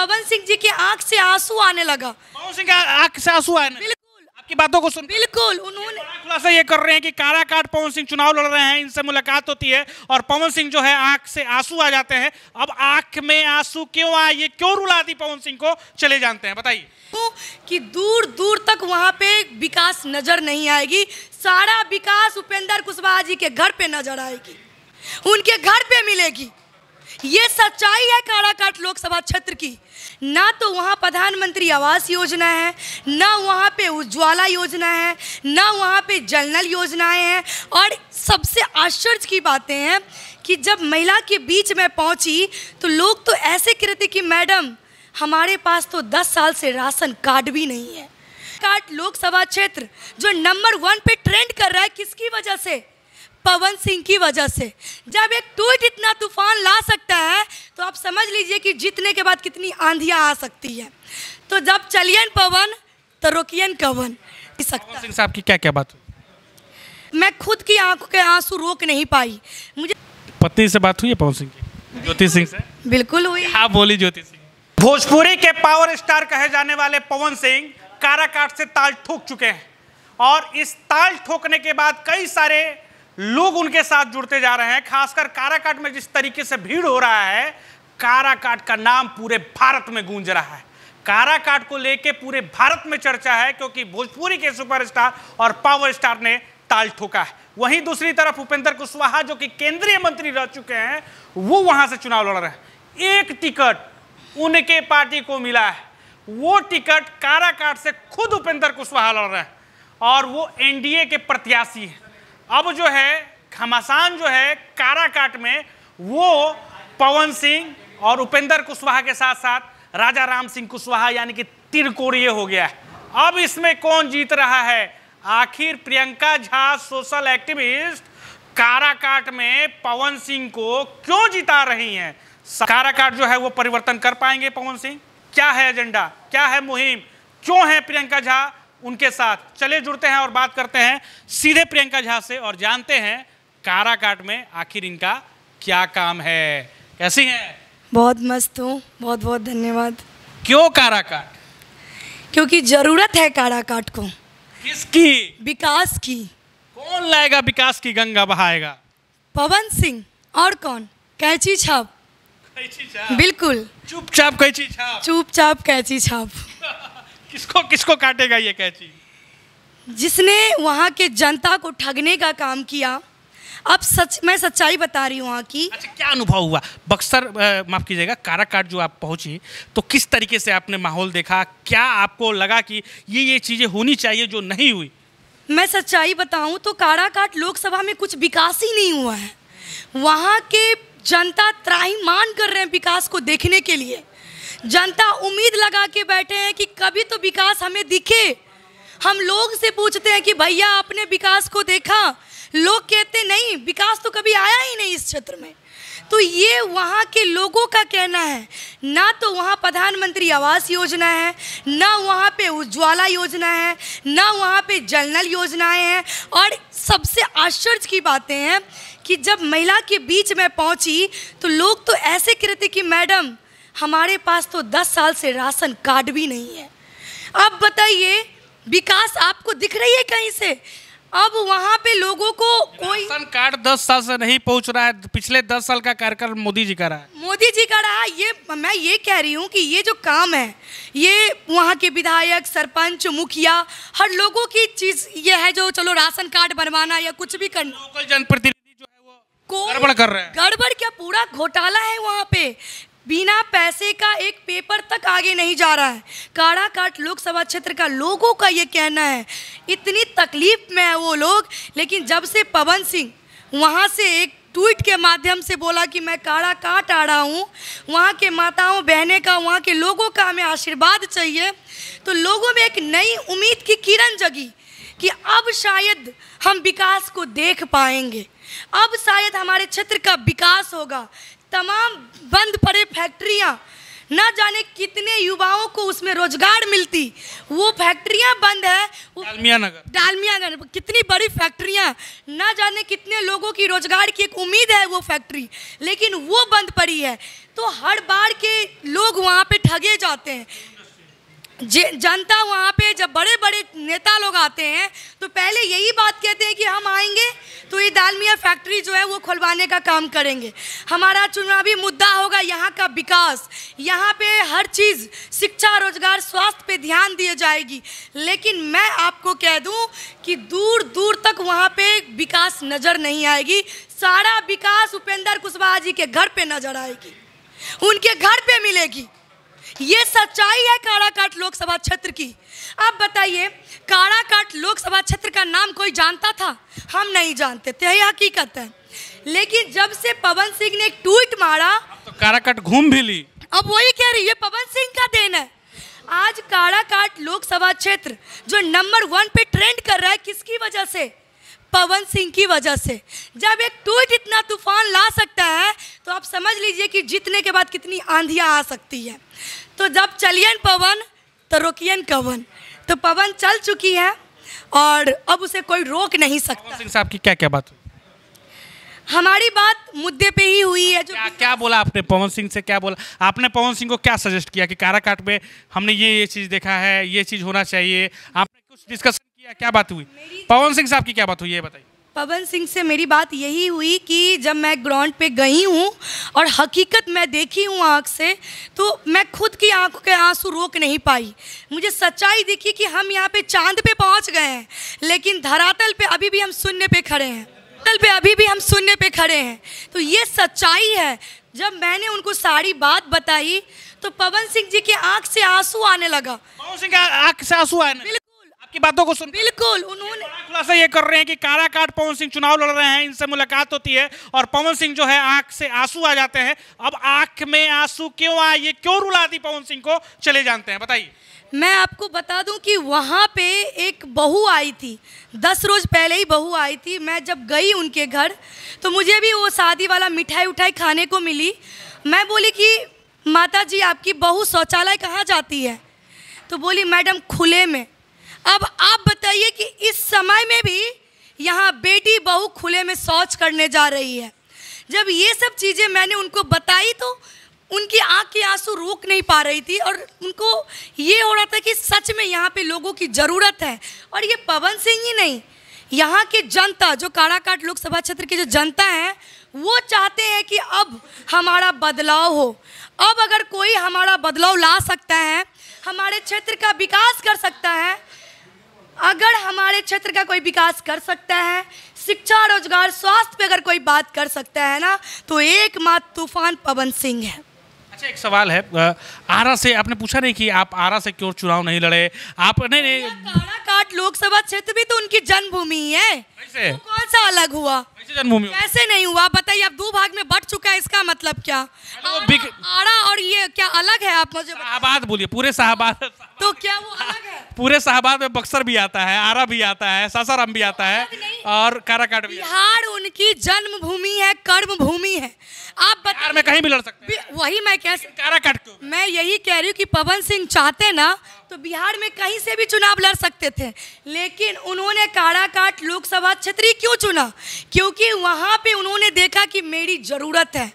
पवन सिंह जी की आंख से आंसू आने लगा पवन सिंह आंख से आंसू आने बिल्कुल आपकी बातों को सुन बिल्कुल उन्होंने खुलासा ये कर रहे हैं कि काराकाट पवन सिंह चुनाव लड़ रहे हैं इनसे मुलाकात होती है और पवन सिंह जो है आंख से आंसू आ जाते हैं अब आंख में आंसू क्यों आए ये क्यों रुला दी पवन सिंह को चले जानते हैं बताइए तो कि दूर दूर तक वहाँ पे विकास नजर नहीं आएगी सारा विकास उपेंद्र कुशवाहा जी के घर पे नजर आएगी उनके घर पे मिलेगी ये सच्चाई है काराकाट लोकसभा क्षेत्र की ना तो वहाँ प्रधानमंत्री आवास योजना है ना वहाँ पे उज्ज्वला योजना है ना वहाँ पे जल नल योजनाएँ हैं और सबसे आश्चर्य की बातें हैं कि जब महिला के बीच में पहुँची तो लोग तो ऐसे कहते कि मैडम हमारे पास तो दस साल से राशन कार्ड भी नहीं है कार्ड लोकसभा क्षेत्र जो नंबर वन पे ट्रेंड कर रहा है किसकी वजह से पवन सिंह की वजह से जब एक ट्वीट इतना तूफान ला सकता है तो आप समझ लीजिए कि जीतने के बाद कितनी आंधियाँ आ सकती है तो जब चलिए पवन तो रोकिए कवन सकता सिंह साहब की क्या क्या बात हुई मैं खुद की आंखों के आंसू रोक नहीं पाई मुझे पत्नी से बात हुई है पवन सिंह की ज्योति सिंह से बिल्कुल हुई हाँ बोली ज्योति सिंह भोजपुरी के पावर स्टार कहे जाने वाले पवन सिंह काराकाट से ताल ठोक चुके हैं और इस ताल ठोकने के बाद कई सारे लोग उनके साथ जुड़ते जा रहे हैं खासकर काराकाट में जिस तरीके से भीड़ हो रहा है काराकाट का नाम पूरे भारत में गूंज रहा है काराकाट को लेके पूरे भारत में चर्चा है क्योंकि भोजपुरी के सुपरस्टार और पावर स्टार ने ताल ठोका है वहीं दूसरी तरफ उपेंद्र कुशवाहा जो कि केंद्रीय मंत्री रह चुके हैं वो वहां से चुनाव लड़ रहे हैं एक टिकट उनके पार्टी को मिला है वो टिकट काराकाट से खुद उपेंद्र कुशवाहा लड़ रहे हैं और वो एनडीए के प्रत्याशी हैं अब जो है घमासान जो है काराकाट में वो पवन सिंह और उपेंद्र कुशवाहा के साथ साथ राजा राम सिंह कुशवाहा यानी कि तिरकोरिय हो गया है अब इसमें कौन जीत रहा है आखिर प्रियंका झा सोशल एक्टिविस्ट काराकाट में पवन सिंह को क्यों जिता रही हैं काराकाट जो है वो परिवर्तन कर पाएंगे पवन सिंह क्या है एजेंडा क्या है मुहिम क्यों है प्रियंका झा उनके साथ चले जुड़ते हैं और बात करते हैं सीधे प्रियंका झा से और जानते हैं काराकाट में आखिर इनका क्या काम है कैसी हैं बहुत मस्त हूँ बहुत बहुत धन्यवाद क्यों काराकाट क्योंकि ज़रूरत है काराकाट को किसकी विकास की कौन लाएगा विकास की गंगा बहाएगा पवन सिंह और कौन कैची छाप कैची छाप बिल्कुल चुपचाप कैची छाप चुपचाप कैची छाप किसको किसको काटेगा ये कैची जिसने वहाँ के जनता को ठगने का काम किया अब सच मैं सच्चाई बता रही हूँ वहाँ की अच्छा क्या अनुभव हुआ बक्सर माफ़ कीजिएगा काराकाट जो आप पहुँची तो किस तरीके से आपने माहौल देखा क्या आपको लगा कि ये ये चीज़ें होनी चाहिए जो नहीं हुई मैं सच्चाई बताऊँ तो काराकाट लोकसभा में कुछ विकास ही नहीं हुआ है वहाँ के जनता त्राही मान कर रहे हैं विकास को देखने के लिए जनता उम्मीद लगा के बैठे हैं कि कभी तो विकास हमें दिखे हम लोग से पूछते हैं कि भैया आपने विकास को देखा लोग कहते नहीं विकास तो कभी आया ही नहीं इस क्षेत्र में तो ये वहाँ के लोगों का कहना है ना तो वहाँ प्रधानमंत्री आवास योजना है ना वहाँ पे उज्ज्वला योजना है ना वहाँ पे जल नल योजनाएँ हैं और सबसे आश्चर्य की बातें हैं कि जब महिला के बीच में पहुँची तो लोग तो ऐसे कहते कि मैडम हमारे पास तो दस साल से राशन कार्ड भी नहीं है अब बताइए विकास आपको दिख रही है कहीं से अब वहाँ पे लोगों को कोई राशन कार्ड दस साल से नहीं पहुँच रहा है पिछले दस साल का कार्यक्रम मोदी जी का रहा है मोदी जी का रहा ये मैं ये कह रही हूँ कि ये जो काम है ये वहाँ के विधायक सरपंच मुखिया हर लोगों की चीज ये है जो चलो राशन कार्ड बनवाना या कुछ भी करना लोकल जनप्रतिनिधि जो है वो गड़बड़ कर रहे हैं गड़बड़ क्या पूरा घोटाला है वहाँ पे बिना पैसे का एक पेपर तक आगे नहीं जा रहा है काट लोकसभा क्षेत्र का लोगों का ये कहना है इतनी तकलीफ में है वो लोग लेकिन जब से पवन सिंह वहाँ से एक ट्वीट के माध्यम से बोला कि मैं काड़ा काट आ रहा हूँ वहाँ के माताओं बहनें का वहाँ के लोगों का हमें आशीर्वाद चाहिए तो लोगों में एक नई उम्मीद की किरण जगी कि अब शायद हम विकास को देख पाएंगे अब शायद हमारे क्षेत्र का विकास होगा तमाम बंद पड़े फैक्ट्रियाँ ना जाने कितने युवाओं को उसमें रोजगार मिलती वो फैक्ट्रियाँ बंद है डालमिया नगर डालमिया नगर कितनी बड़ी फैक्ट्रियाँ ना जाने कितने लोगों की रोजगार की एक उम्मीद है वो फैक्ट्री लेकिन वो बंद पड़ी है तो हर बार के लोग वहाँ पे ठगे जाते हैं जनता वहाँ पे जब बड़े बड़े नेता लोग आते हैं तो पहले यही बात कहते हैं कि हम आएंगे तो ये दालमिया फैक्ट्री जो है वो खुलवाने का काम करेंगे हमारा चुनावी मुद्दा होगा यहाँ का विकास यहाँ पे हर चीज़ शिक्षा रोजगार स्वास्थ्य पे ध्यान दिए जाएगी लेकिन मैं आपको कह दूँ कि दूर दूर तक वहाँ पर विकास नज़र नहीं आएगी सारा विकास उपेंद्र कुशवाहा जी के घर पर नज़र आएगी उनके घर पर मिलेगी ये सच्चाई है काराकाट लोकसभा क्षेत्र की आप बताइए काराकाट लोकसभा क्षेत्र का नाम कोई जानता था हम नहीं जानते थे यह हकीकत है लेकिन जब से पवन सिंह ने एक ट्वीट मारा तो काराकाट घूम भी ली अब वही कह रही है पवन सिंह का देन है आज काराकाट लोकसभा क्षेत्र जो नंबर वन पे ट्रेंड कर रहा है किसकी वजह से पवन सिंह की वजह से जब एक ट्वीट इतना तूफान ला सकता है तो आप समझ लीजिए कि जीतने के बाद कितनी आंधियाँ आ सकती है तो जब चलियन पवन तो रोकियन कवन तो पवन चल चुकी है और अब उसे कोई रोक नहीं सकता सिंह साहब की क्या क्या बात हमारी बात मुद्दे पे ही हुई है जो क्या, क्या बोला आपने पवन सिंह से क्या बोला आपने पवन सिंह को क्या सजेस्ट किया कि काराकाट में हमने ये ये चीज़ देखा है ये चीज़ होना चाहिए आपने कुछ डिस्कशन किया क्या बात हुई पवन सिंह साहब की क्या बात हुई ये बताइए पवन सिंह से मेरी बात यही हुई कि जब मैं ग्राउंड पे गई हूँ और हकीकत मैं देखी हूँ आँख से तो मैं खुद की आंखों के आंसू रोक नहीं पाई मुझे सच्चाई दिखी कि हम यहाँ पे चांद पे पहुँच गए हैं लेकिन धरातल पे अभी भी हम शून्य पे खड़े हैं धरातल पे अभी भी हम शून्य पे खड़े हैं तो ये सच्चाई है जब मैंने उनको सारी बात बताई तो पवन सिंह जी की आंख से आंसू आने लगा पवन सिंह आंख से आंसू आने आपकी बातों को सुन बिल्कुल उन्होंने खुलासा ये कर रहे हैं कि काराकाट पवन सिंह चुनाव लड़ रहे हैं इनसे मुलाकात होती है और पवन सिंह जो है आंख से आंसू आ जाते हैं अब आंख में आंसू क्यों आए ये क्यों रुला दी पवन सिंह को चले जानते हैं बताइए मैं आपको बता दूं कि वहाँ पे एक बहू आई थी दस रोज़ पहले ही बहू आई थी मैं जब गई उनके घर तो मुझे भी वो शादी वाला मिठाई उठाई खाने को मिली मैं बोली कि माता जी आपकी बहू शौचालय कहाँ जाती है तो बोली मैडम खुले में अब आप बताइए कि इस समय में भी यहाँ बेटी बहू खुले में शौच करने जा रही है जब ये सब चीज़ें मैंने उनको बताई तो उनकी आँख के आंसू रोक नहीं पा रही थी और उनको ये हो रहा था कि सच में यहाँ पे लोगों की ज़रूरत है और ये पवन सिंह ही नहीं यहाँ की जनता जो काराकाट लोकसभा क्षेत्र की जो जनता है वो चाहते हैं कि अब हमारा बदलाव हो अब अगर कोई हमारा बदलाव ला सकता है हमारे क्षेत्र का विकास कर सकता है अगर हमारे क्षेत्र का कोई विकास कर सकता है शिक्षा रोजगार स्वास्थ्य पे अगर कोई बात कर सकता है ना तो एकमात्र तूफान पवन सिंह है अच्छा एक सवाल है आरा से आपने पूछा नहीं कि आप आरा से क्यों चुनाव नहीं लड़े आप नहीं नहीं लोकसभा क्षेत्र भी तो उनकी जन्मभूमि है है तो कौन सा अलग हुआ जन्मभूमि कैसे नहीं हुआ बताइए अब दो भाग में बट चुका है इसका मतलब क्या आरा, आरा और ये क्या अलग है आप मुझे बोलिए पूरे शाहबाद तो क्या वो अलग है पूरे शाहबाद में बक्सर भी आता है आरा भी आता है सासाराम भी आता है और काराकाट भी बिहार उनकी जन्मभूमि है कर्म भूमि है आप बिहार में कहीं भी लड़ सकते हैं वही मैं कह काराकाट क्यों मैं यही कह रही हूँ कि पवन सिंह चाहते ना तो बिहार में कहीं से भी चुनाव लड़ सकते थे लेकिन उन्होंने काराकाट लोकसभा क्षेत्र क्यों चुना क्योंकि वहाँ पे उन्होंने देखा कि मेरी ज़रूरत है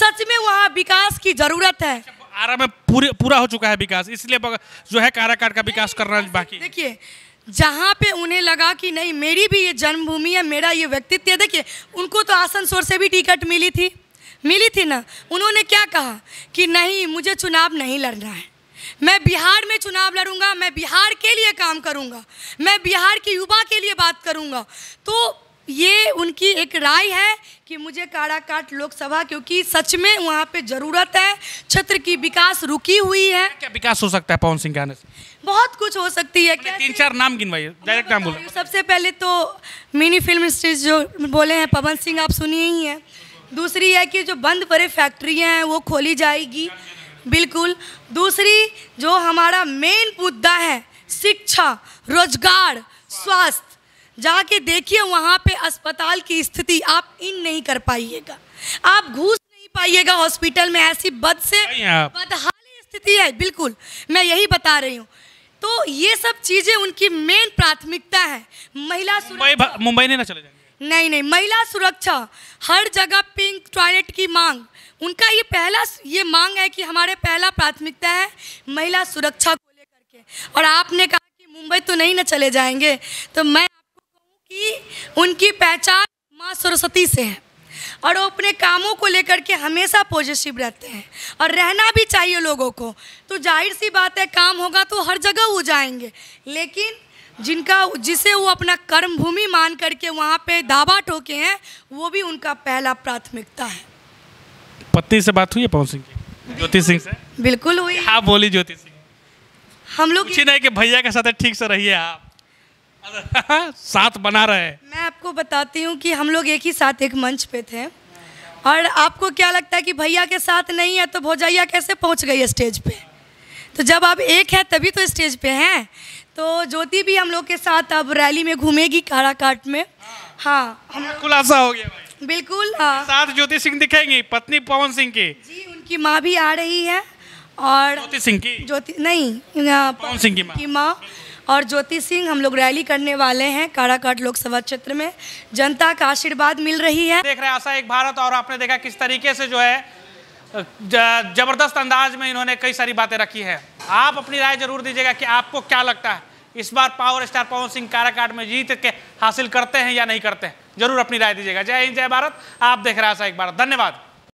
सच में वहाँ विकास की ज़रूरत है आरा में पूरे पूरा हो चुका है विकास इसलिए जो है काराकाट का विकास करना बाकी देखिए जहाँ पे उन्हें लगा कि नहीं मेरी भी ये जन्मभूमि है मेरा ये व्यक्तित्व है देखिए उनको तो आसनसोर से भी टिकट मिली थी मिली थी ना उन्होंने क्या कहा कि नहीं मुझे चुनाव नहीं लड़ना है मैं बिहार में चुनाव लड़ूंगा मैं बिहार के लिए काम करूंगा मैं बिहार के युवा के लिए बात करूंगा तो ये उनकी एक राय है कि मुझे काड़ाकाट लोकसभा क्योंकि सच में वहाँ पे ज़रूरत है क्षेत्र की विकास रुकी हुई है क्या विकास हो सकता है पवन सिंह के आने से बहुत कुछ हो सकती है मतलब क्या तीन चार नाम गिनवाइए डायरेक्ट नाम बोलो सबसे पहले तो मिनी फिल्म स्टेज जो बोले हैं पवन सिंह आप सुनिए ही हैं दूसरी है कि जो बंद पड़े फैक्ट्रियाँ हैं वो खोली जाएगी बिल्कुल दूसरी जो हमारा मेन मुद्दा है शिक्षा रोजगार स्वास्थ्य जाके देखिए वहाँ पे अस्पताल की स्थिति आप इन नहीं कर पाइएगा आप घूस नहीं पाइएगा हॉस्पिटल में ऐसी बद से बदहाली स्थिति है बिल्कुल मैं यही बता रही हूँ तो ये सब चीज़ें उनकी मेन प्राथमिकता है महिला सुरक्षा मुंबई नहीं ना चले जाएंगे नहीं नहीं महिला सुरक्षा हर जगह पिंक टॉयलेट की मांग उनका ये पहला ये मांग है कि हमारे पहला प्राथमिकता है महिला सुरक्षा को लेकर के और आपने कहा कि मुंबई तो नहीं ना चले जाएंगे तो मैं उनकी पहचान माँ सरस्वती से है और वो अपने कामों को लेकर के हमेशा पॉजिटिव रहते हैं और रहना भी चाहिए लोगों को तो जाहिर सी बात है काम होगा तो हर जगह वो जाएंगे लेकिन जिनका जिसे वो अपना कर्म भूमि मान करके वहाँ पे दावा ठोके हैं वो भी उनका पहला प्राथमिकता है पति से बात हुई है पवन सिंह की ज्योति सिंह से बिल्कुल हुई हाँ बोली ज्योति सिंह हम लोग भैया के साथ ठीक से रहिए आप साथ बना रहे मैं आपको बताती हूँ कि हम लोग एक ही साथ एक मंच पे थे और आपको क्या लगता है कि भैया के साथ नहीं है तो भौजैया कैसे पहुँच गई स्टेज पे तो जब आप एक है तभी तो स्टेज पे हैं तो ज्योति भी हम लोग के साथ अब रैली में घूमेगी काराकाट में हाँ हम खुलासा हो गया बिल्कुल हाँ साथ ज्योति सिंह दिखेंगी पत्नी पवन सिंह की जी उनकी माँ भी आ रही है और ज्योति सिंह की ज्योति नहीं पवन सिंह की माँ और ज्योति सिंह हम लोग रैली करने वाले हैं काराकाट लोकसभा क्षेत्र में जनता का आशीर्वाद मिल रही है देख रहे हैं आशा एक भारत और आपने देखा किस तरीके से जो है जबरदस्त अंदाज में इन्होंने कई सारी बातें रखी है आप अपनी राय जरूर दीजिएगा कि आपको क्या लगता है इस बार पावर स्टार पवन सिंह काराकाट में जीत के हासिल करते हैं या नहीं करते हैं जरूर अपनी राय दीजिएगा जय हिंद जय भारत आप देख रहे हैं आशा एक भारत धन्यवाद